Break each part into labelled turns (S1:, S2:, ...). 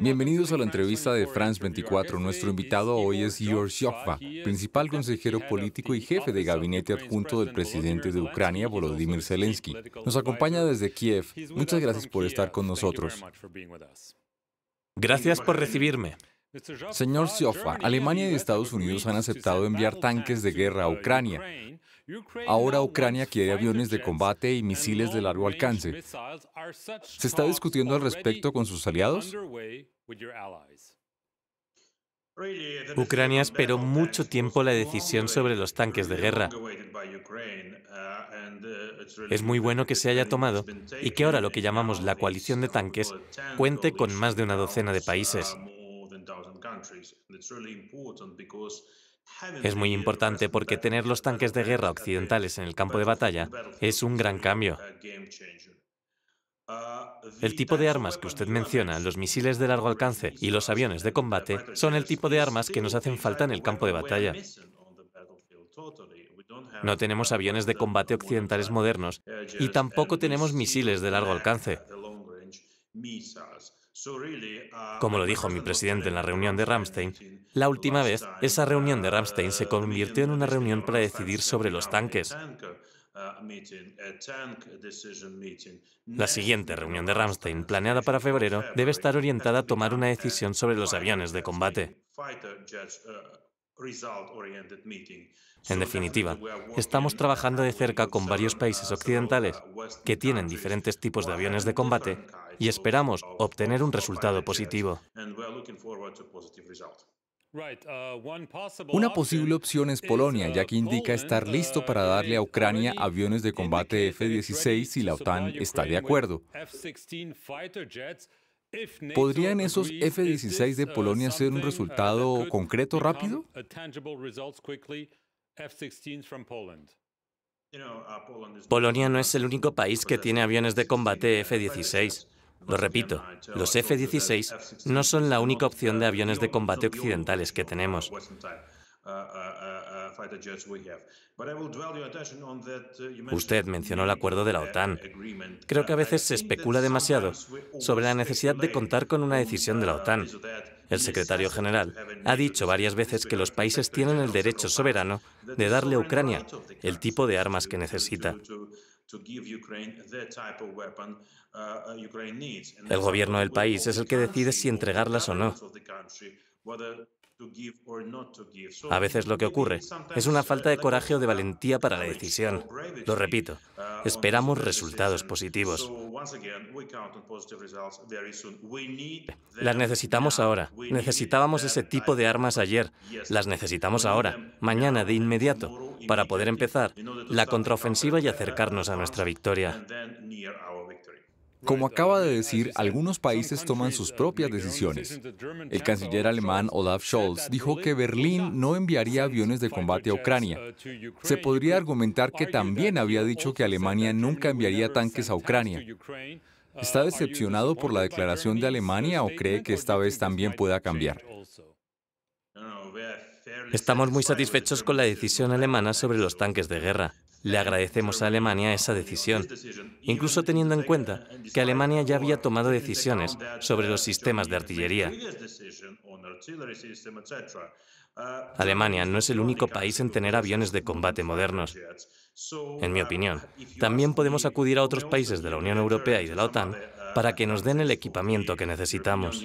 S1: Bienvenidos a la entrevista de France 24. Nuestro invitado hoy es George Shokva, principal consejero político y jefe de gabinete adjunto del presidente de Ucrania, Volodymyr Zelensky. Nos acompaña desde Kiev. Muchas gracias por estar con nosotros. Gracias por recibirme. Señor Shokva, Alemania y Estados Unidos han aceptado enviar tanques de guerra a uh, Ucrania. Ahora Ucrania quiere aviones de combate y misiles de largo alcance. ¿Se está discutiendo al respecto con sus aliados? Ucrania esperó mucho tiempo
S2: la decisión sobre los tanques de guerra. Es muy bueno que se haya tomado y que ahora lo que llamamos la coalición de tanques cuente con más de una docena de países. Es muy importante porque tener los tanques de guerra occidentales en el campo de batalla es un gran cambio. El tipo de armas que usted menciona, los misiles de largo alcance y los aviones de combate, son el tipo de armas que nos hacen falta en el campo de batalla. No tenemos aviones de combate occidentales modernos y tampoco tenemos misiles de largo alcance. Como lo dijo mi presidente en la reunión de Ramstein, la última vez esa reunión de Ramstein se convirtió en una reunión para decidir sobre los tanques.
S3: La siguiente
S2: reunión de Ramstein, planeada para febrero, debe estar orientada a tomar una decisión sobre los aviones de combate. En definitiva, estamos trabajando de cerca con varios países occidentales que tienen diferentes tipos de aviones de combate y esperamos obtener un resultado
S1: positivo.
S3: Una posible
S1: opción es Polonia, ya que indica estar listo para darle a Ucrania aviones de combate F-16 si la OTAN está de acuerdo. ¿Podrían esos F-16 de Polonia ser un resultado concreto rápido?
S2: Polonia no es el único país que tiene aviones de combate F-16. Lo repito, los F-16 no son la única opción de aviones de combate occidentales que tenemos.
S3: Usted mencionó
S2: el acuerdo de la OTAN. Creo que a veces se especula demasiado sobre la necesidad de contar con una decisión de la OTAN. El secretario general ha dicho varias veces que los países tienen el derecho soberano de darle a Ucrania el tipo de armas que necesita.
S3: Uh, uh, el gobierno del
S2: país es el que decide si entregarlas o no.
S3: A veces lo que ocurre
S2: es una uh, falta de coraje o de uh, valentía para la decisión. Lo repito, uh, esperamos resultados positivos. Eh, las necesitamos ahora. Necesitábamos ese tipo de armas ayer. Las necesitamos ahora, mañana, de inmediato, para poder empezar la contraofensiva y acercarnos a nuestra victoria.
S1: Como acaba de decir, algunos países toman sus propias decisiones. El canciller alemán Olaf Scholz dijo que Berlín no enviaría aviones de combate a Ucrania. Se podría argumentar que también había dicho que Alemania nunca enviaría tanques a Ucrania. ¿Está decepcionado por la declaración de Alemania o cree que esta vez también pueda cambiar? Estamos muy satisfechos
S2: con la decisión alemana sobre los tanques de guerra. Le agradecemos a Alemania esa decisión, incluso teniendo en cuenta que Alemania ya había tomado decisiones sobre los sistemas de artillería. Alemania no es el único país en tener aviones de combate modernos. En mi opinión, también podemos acudir a otros países de la Unión Europea y de la OTAN para que nos den el equipamiento que necesitamos.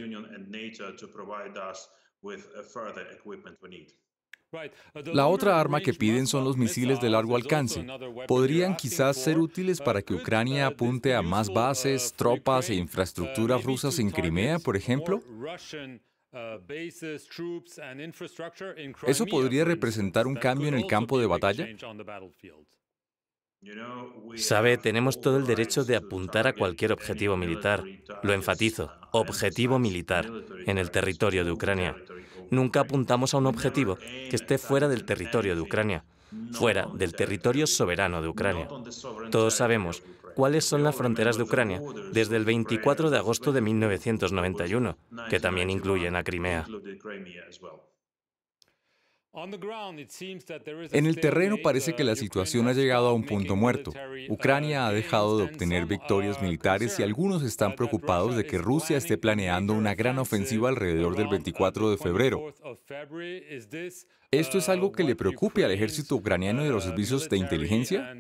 S3: La otra arma que piden son los uh, misiles de largo alcance. Podrían
S1: quizás ser útiles uh, para que Ucrania uh, apunte a más bases, tropas e infraestructuras rusas en Crimea, por ejemplo.
S2: ¿Eso podría representar un cambio en el campo de batalla? Sabe, tenemos todo el derecho de apuntar a cualquier objetivo militar. Lo enfatizo, objetivo militar, en el territorio de Ucrania. Nunca apuntamos a un objetivo que esté fuera del territorio de Ucrania, fuera del territorio soberano de Ucrania. Todos sabemos cuáles son las fronteras de Ucrania desde el 24 de agosto de 1991, que también incluyen
S1: a Crimea.
S3: En
S1: el terreno parece uh, que la situación ha llegado a un punto muerto. Uh, Ucrania ha dejado de obtener victorias militares y algunos están preocupados de que Rusia esté planeando una gran ofensiva alrededor del 24 uh, de febrero. ¿Esto es algo que le preocupe al ejército ucraniano y a los servicios de inteligencia?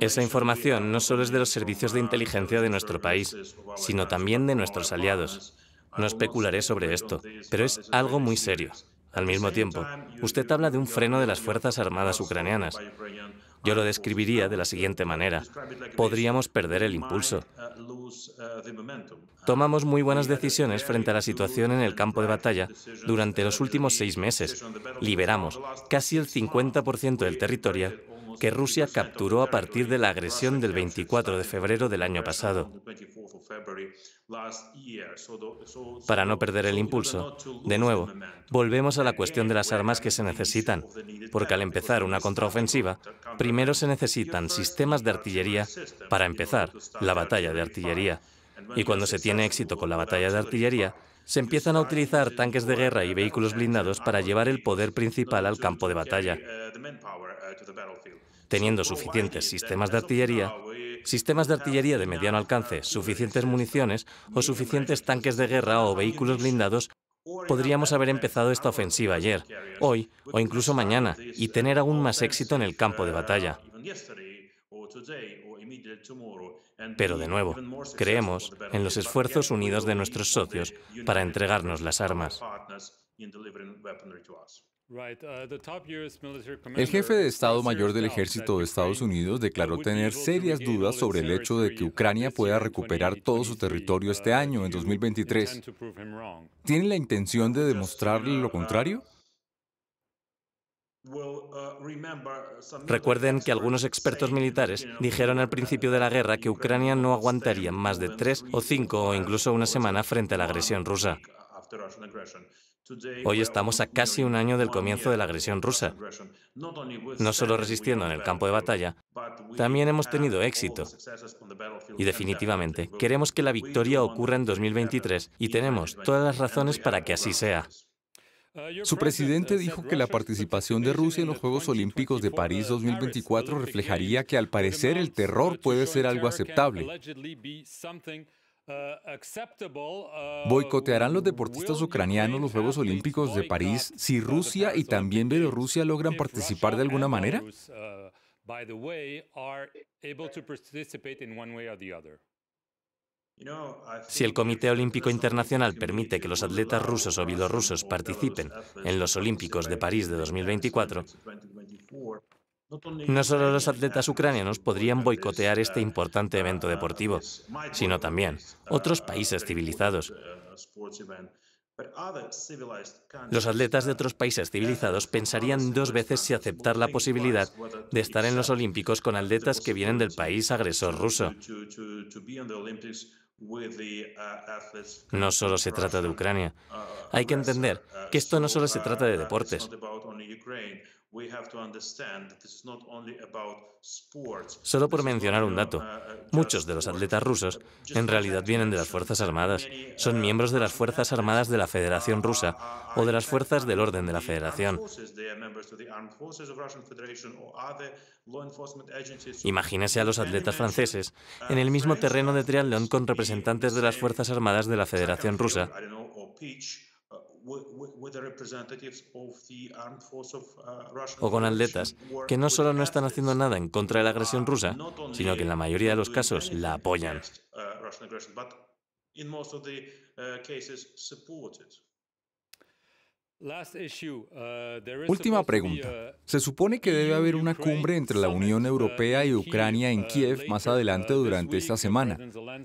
S3: Esa información
S2: no solo es de los servicios de inteligencia de nuestro país, sino también de nuestros aliados. No especularé sobre esto, pero es algo muy serio. Al mismo tiempo, usted habla de un freno de las Fuerzas Armadas ucranianas. Yo lo describiría de la siguiente manera. Podríamos perder el impulso. Tomamos muy buenas decisiones frente a la situación en el campo de batalla durante los últimos seis meses. Liberamos casi el 50% del territorio que Rusia capturó a partir de la agresión del 24 de febrero del año pasado. Para no perder el impulso, de nuevo, volvemos a la cuestión de las armas que se necesitan, porque al empezar una contraofensiva, primero se necesitan sistemas de artillería para empezar la batalla de artillería. Y cuando se tiene éxito con la batalla de artillería, se empiezan a utilizar tanques de guerra y vehículos blindados para llevar el poder principal al campo de batalla teniendo suficientes sistemas de artillería, sistemas de artillería de mediano alcance, suficientes municiones o suficientes tanques de guerra o vehículos blindados, podríamos haber empezado esta ofensiva ayer, hoy o incluso mañana y tener aún más éxito en el campo de batalla.
S3: Pero de nuevo, creemos en los esfuerzos unidos de nuestros socios para entregarnos las armas. Uh, el jefe
S1: de Estado Mayor del Ejército de Estados Unidos declaró tener serias dudas sobre el hecho de que Ucrania pueda recuperar todo su territorio uh, este año, en 2023. ¿Tiene la intención de demostrarle uh, lo contrario? Recuerden que
S2: algunos expertos militares dijeron al principio de la guerra que Ucrania no aguantaría más de tres o cinco o incluso una semana frente a la agresión rusa. Hoy estamos a casi un año del comienzo de la agresión rusa. No solo resistiendo en el campo de batalla, también hemos tenido éxito. Y definitivamente, queremos que la
S1: victoria ocurra en 2023 y tenemos todas las razones para que así sea. Su presidente dijo que la participación de Rusia en los Juegos Olímpicos de París 2024 reflejaría que al parecer el terror puede ser algo aceptable.
S3: Uh, uh,
S1: ¿Boicotearán los deportistas ucranianos los Juegos Olímpicos de París si Rusia y también Bielorrusia logran participar de alguna manera?
S3: Uh,
S2: si el Comité Olímpico Internacional permite que los atletas rusos o bielorrusos participen en los Olímpicos de París de 2024,
S3: no solo los
S2: atletas ucranianos podrían boicotear este importante evento deportivo, sino también otros países civilizados. Uh, los atletas de otros países civilizados pensarían dos veces si aceptar la posibilidad de estar en los Olímpicos con atletas que vienen del país agresor ruso.
S3: Uh, no solo se trata de Ucrania. Hay que entender uh, que esto no solo se trata de deportes.
S2: Solo por mencionar un dato, uh, uh, muchos de los atletas rusos en realidad vienen de uh, las Fuerzas Armadas, son miembros de las Fuerzas Armadas de la Federación Rusa o de las Fuerzas del Orden de la Federación.
S3: Imagínese a los atletas franceses
S2: en el mismo terreno de triatlón con representantes de las Fuerzas Armadas de la Federación Rusa
S3: o con atletas que no solo no
S2: están haciendo nada en contra de la agresión rusa, sino que en la mayoría de los casos la apoyan.
S3: Uh, Uh,
S1: Última pregunta. Uh, Se supone que debe e haber una cumbre entre la Unión uh, Europea y Ucrania en Kiev más adelante durante esta semana,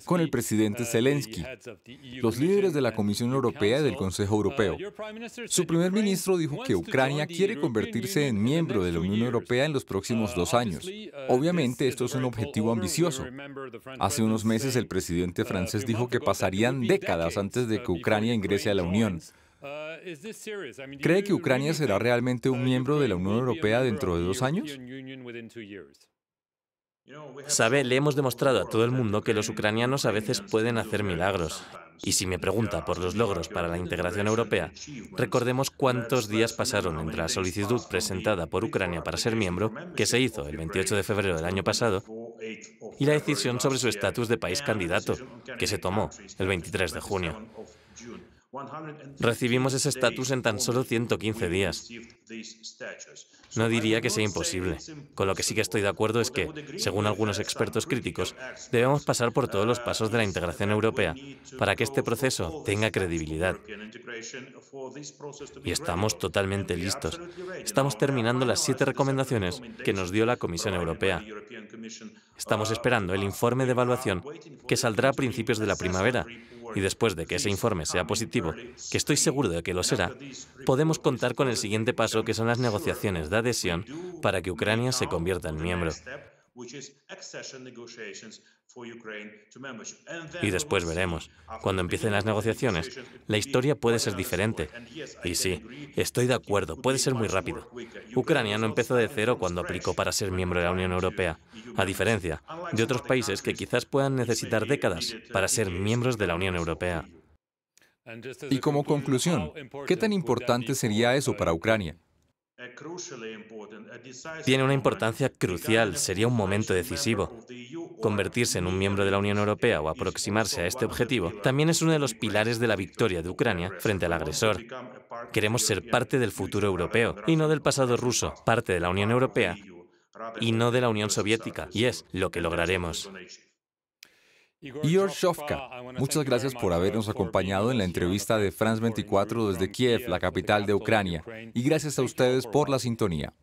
S1: con el presidente Zelensky, e los líderes de la Comisión Europea y del Consejo Europeo. Su primer ministro dijo que Ucrania quiere convertirse en miembro de la Unión Europea en los próximos dos años. Obviamente esto es un objetivo ambicioso. Hace unos meses el presidente francés dijo que pasarían décadas antes de que Ucrania ingrese a la Unión. Uh, ¿Cree que Ucrania será realmente un uh, miembro de la Unión Europea dentro de dos años? Sabe, le hemos demostrado a todo el mundo que los ucranianos a veces pueden hacer
S2: milagros. Y si me pregunta por los logros para la integración europea, recordemos cuántos días pasaron entre la solicitud presentada por Ucrania para ser miembro, que se hizo el 28 de febrero del año pasado, y la decisión sobre su estatus de país candidato, que se tomó el 23 de junio.
S3: Recibimos ese estatus en tan solo 115 días. No diría que sea imposible.
S2: Con lo que sí que estoy de acuerdo es que, según algunos expertos críticos, debemos pasar por todos los pasos de la integración europea para que este proceso tenga credibilidad. Y estamos totalmente listos. Estamos terminando las siete recomendaciones que nos dio la Comisión Europea. Estamos esperando el informe de evaluación que saldrá a principios de la primavera y después de que ese informe sea positivo, que estoy seguro de que lo será, podemos contar con el siguiente paso que son las negociaciones, adhesión para que Ucrania se convierta en miembro.
S3: Y después veremos.
S2: Cuando empiecen las negociaciones, la historia puede ser diferente. Y sí, estoy de acuerdo, puede ser muy rápido. Ucrania no empezó de cero cuando aplicó para ser miembro de la Unión Europea, a diferencia de otros países que quizás puedan necesitar décadas para ser miembros de la Unión Europea. Y como conclusión, ¿qué tan importante sería eso para Ucrania? tiene una importancia crucial, sería un momento decisivo. Convertirse en un miembro de la Unión Europea o aproximarse a este objetivo también es uno de los pilares de la victoria de Ucrania frente al agresor. Queremos ser parte del futuro europeo y no del pasado ruso, parte de la Unión Europea e y no de la Unión Soviética, y es lo que lograremos.
S1: Igor Shovka, muchas gracias por habernos acompañado en la entrevista de France 24 desde Kiev, la capital de Ucrania, y gracias a ustedes por la sintonía.